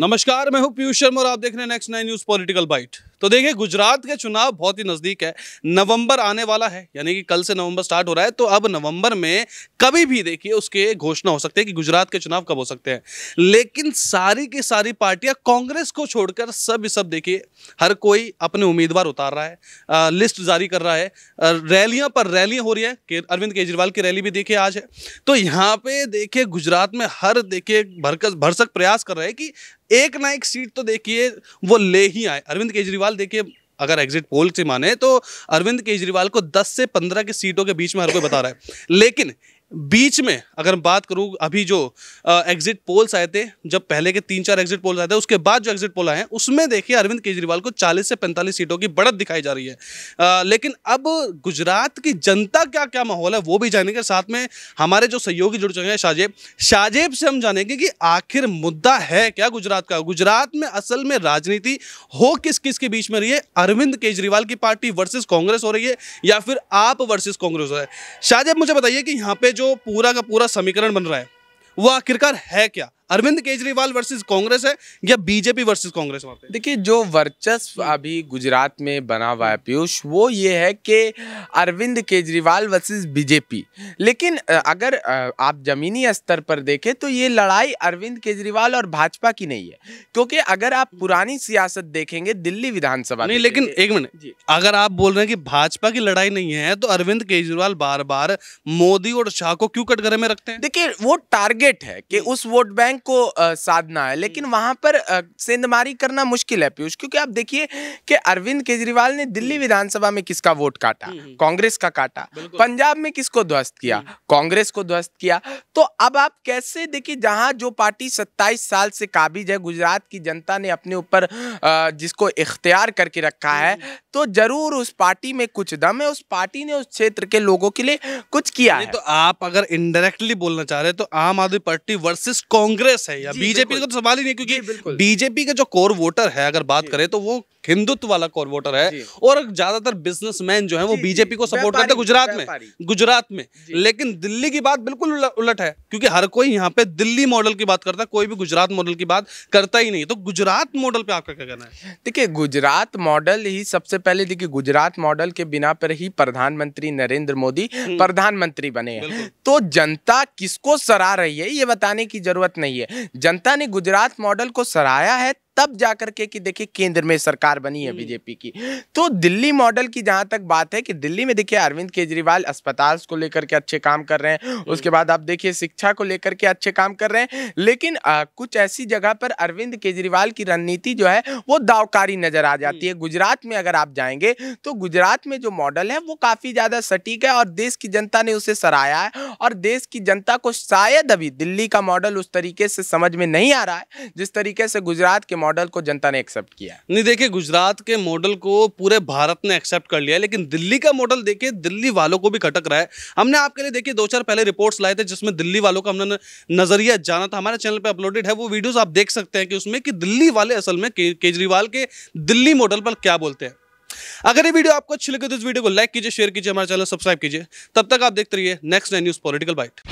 नमस्कार मैं हूं पीयूष शर्मा और आप देख रहे हैं next nine news political bite तो देखिए गुजरात के चुनाव बहुत ही नज़दीक है नवंबर आने वाला है यानी कि कल से नवंबर स्टार्ट हो रहा है तो अब नवंबर में कभी भी देखिए उसके घोषणा हो सकती है कि गुजरात के चुनाव कब हो सकते हैं लेकिन सारी की सारी पार्टियां कांग्रेस को छोड़कर सब सब देखिए हर कोई अपने उम्मीदवार उतार रहा है आ, लिस्ट जारी कर रहा है रैलियां पर रैलियां हो रही है के, अरविंद केजरीवाल की रैली भी देखिए आज है तो यहाँ पर देखिए गुजरात में हर देखिए भरकस भरसक प्रयास कर रहे हैं कि एक ना एक सीट तो देखिए वो ले ही आए अरविंद केजरीवाल केजरीवाल देखिए अगर एग्जिट पोल से माने तो अरविंद केजरीवाल को 10 से 15 की सीटों के बीच में हर कोई बता रहा है लेकिन बीच में अगर बात करूँ अभी जो एग्जिट पोल्स आए थे जब पहले के तीन चार एग्जिट पोल्स आए थे उसके बाद जो एग्जिट पोल आए हैं उसमें देखिए अरविंद केजरीवाल को 40 से 45 सीटों की बढ़त दिखाई जा रही है आ, लेकिन अब गुजरात की जनता क्या क्या माहौल है वो भी जानेंगे साथ में हमारे जो सहयोगी जुड़ चुके हैं शाहजेब शाहजेब से हम जानेंगे कि आखिर मुद्दा है क्या गुजरात का गुजरात में असल में राजनीति हो किस किस के बीच में रही है अरविंद केजरीवाल की पार्टी वर्सेज कांग्रेस हो रही है या फिर आप वर्सेज कांग्रेस हो रहा है शाहजेब मुझे बताइए कि यहाँ पे जो पूरा का पूरा समीकरण बन रहा है वो आखिरकार है क्या अरविंद केजरीवाल वर्सेस कांग्रेस है या बीजेपी वर्सेस कांग्रेस वहां पे देखिए जो वर्चस्व अभी गुजरात में बना हुआ है पीयूष वो ये है कि अरविंद केजरीवाल वर्सेस बीजेपी लेकिन अगर आप जमीनी स्तर पर देखें तो ये लड़ाई अरविंद केजरीवाल और भाजपा की नहीं है क्योंकि अगर आप पुरानी सियासत देखेंगे दिल्ली विधानसभा नहीं लेकिन एक मिनट अगर आप बोल रहे हैं कि भाजपा की लड़ाई नहीं है तो अरविंद केजरीवाल बार बार मोदी और शाह को क्यों कटघरे में रखते हैं देखिए वो टारगेट है कि उस वोट बैंक बैंक को साधना है लेकिन वहां पर सेंधमारी करना मुश्किल है पीयूष क्योंकि आप देखिए कि अरविंद केजरीवाल ने दिल्ली विधानसभा में किसका वोट काटा कांग्रेस का काटा पंजाब में किसको ध्वस्त किया कांग्रेस को ध्वस्त किया तो अब आप कैसे देखिए जहां जो पार्टी सत्ताईस साल से काबिज है गुजरात की जनता ने अपने ऊपर जिसको इख्तियार करके रखा है तो जरूर उस पार्टी में कुछ दम है उस पार्टी ने उस क्षेत्र के लोगों के लिए कुछ किया है तो आप अगर इनडायरेक्टली बोलना चाह रहे हैं तो आम आदमी पार्टी वर्सेस कांग्रेस कांग्रेस है या बीजेपी का तो सवाल ही नहीं क्योंकि बीजेपी का जो कोर वोटर है अगर बात करें तो वो हिंदुत्व वाला कोर वोटर है और ज्यादातर बिजनेसमैन जो है वो बीजेपी को सपोर्ट करते हैं गुजरात में गुजरात में लेकिन दिल्ली की बात बिल्कुल उलट है क्योंकि हर कोई यहाँ पे दिल्ली मॉडल की बात करता है कोई भी गुजरात मॉडल की बात करता ही नहीं तो गुजरात मॉडल पे आपका क्या कहना है देखिए गुजरात मॉडल ही सबसे पहले देखिए गुजरात मॉडल के बिना पर ही प्रधानमंत्री नरेंद्र मोदी हम्म। प्रधानमंत्री बने तो जनता किसको सराह रही है ये बताने की जरूरत नहीं चाहिए जनता ने गुजरात मॉडल को सराहा है तब जाकर के कि देखिए केंद्र में सरकार बनी है बीजेपी की तो दिल्ली मॉडल की जहां तक बात है कि दिल्ली में देखिए अरविंद केजरीवाल अस्पताल को लेकर के अच्छे काम कर रहे हैं उसके बाद आप देखिए शिक्षा को लेकर के अच्छे काम कर रहे हैं लेकिन आ, कुछ ऐसी जगह पर अरविंद केजरीवाल की रणनीति जो है वो दावकारी नजर आ जाती है गुजरात में अगर आप जाएंगे तो गुजरात में जो मॉडल है वो काफी ज्यादा सटीक है और देश की जनता ने उसे सराहा है और देश की जनता को शायद अभी दिल्ली का मॉडल उस तरीके से समझ में नहीं आ रहा है जिस तरीके से गुजरात के मॉडल मॉडल को जनता ने एक्सेप्ट किया नहीं देखिए गुजरात के मॉडल को पूरे भारत ने एक्सेप्ट कर लिया लेकिन दिल्ली का मॉडल देखिए दिल्ली वालों को भी खटक रहा है हमने आपके लिए देखिए दो चार पहले रिपोर्ट्स लाए थे जिसमें दिल्ली वालों का हमने नजरिया जाना था हमारे चैनल पर अपलोडेड है वो वीडियोज आप देख सकते हैं कि उसमें कि दिल्ली वाले असल में केजरीवाल के दिल्ली मॉडल पर क्या बोलते हैं अगर ये वीडियो आपको अच्छी लगे तो इस वीडियो को लाइक कीजिए शेयर कीजिए हमारे चैनल सब्सक्राइब कीजिए तब तक आप देखते रहिए नेक्स्ट न्यूज पॉलिटिकल बाइट